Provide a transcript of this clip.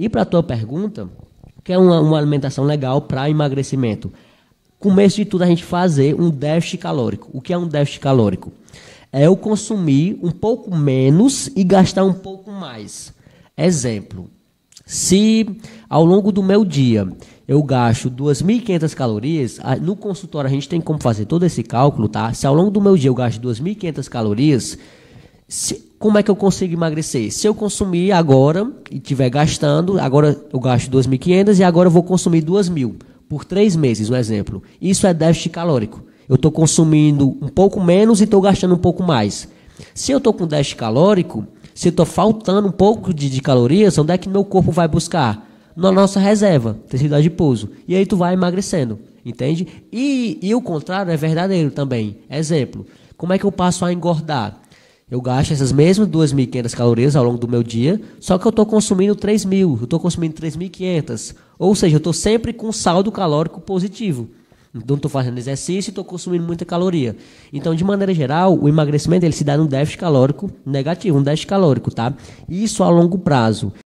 E para a tua pergunta, que é uma, uma alimentação legal para emagrecimento? Começo de tudo a gente fazer um déficit calórico. O que é um déficit calórico? É eu consumir um pouco menos e gastar um pouco mais. Exemplo, se ao longo do meu dia eu gasto 2.500 calorias, no consultório a gente tem como fazer todo esse cálculo, tá? Se ao longo do meu dia eu gasto 2.500 calorias, se, como é que eu consigo emagrecer? Se eu consumir agora e estiver gastando, agora eu gasto 2.500 e agora eu vou consumir 2.000 por três meses, um exemplo. Isso é déficit calórico. Eu estou consumindo um pouco menos e estou gastando um pouco mais. Se eu estou com déficit calórico, se eu estou faltando um pouco de, de, calorias, onde é que meu corpo vai buscar? Na nossa reserva, tecido adiposo. E aí tu vai emagrecendo, entende? E, e o contrário é verdadeiro também. Exemplo, como é que eu passo a engordar? Eu gasto essas mesmas 2.500 calorias ao longo do meu dia, só que eu estou consumindo 3.000, eu estou consumindo 3.500. Ou seja, eu estou sempre com saldo calórico positivo. Então, estou fazendo exercício e estou consumindo muita caloria. Então, de maneira geral, o emagrecimento ele se dá num déficit calórico negativo, um déficit calórico, tá? Isso a longo prazo.